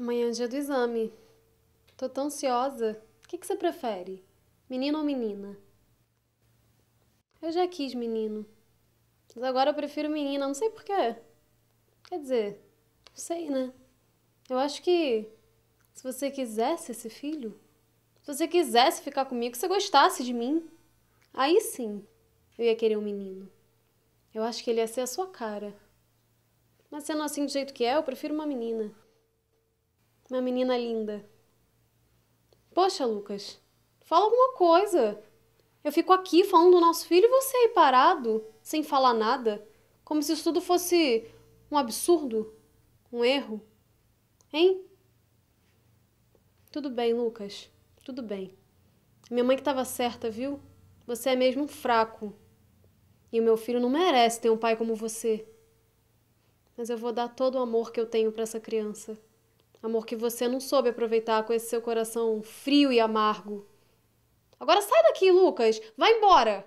Amanhã é dia do exame. Tô tão ansiosa. O que, que você prefere? Menino ou menina? Eu já quis menino. Mas agora eu prefiro menina, não sei porquê. Quer dizer, não sei, né? Eu acho que se você quisesse esse filho, se você quisesse ficar comigo, se você gostasse de mim, aí sim eu ia querer um menino. Eu acho que ele ia ser a sua cara. Mas sendo assim do jeito que é, eu prefiro uma menina. Uma menina linda. Poxa, Lucas, fala alguma coisa. Eu fico aqui falando do nosso filho e você aí parado, sem falar nada, como se isso tudo fosse um absurdo, um erro. Hein? Tudo bem, Lucas. Tudo bem. Minha mãe que estava certa, viu? Você é mesmo um fraco. E o meu filho não merece ter um pai como você. Mas eu vou dar todo o amor que eu tenho para essa criança. Amor que você não soube aproveitar com esse seu coração frio e amargo. Agora sai daqui, Lucas! Vai embora!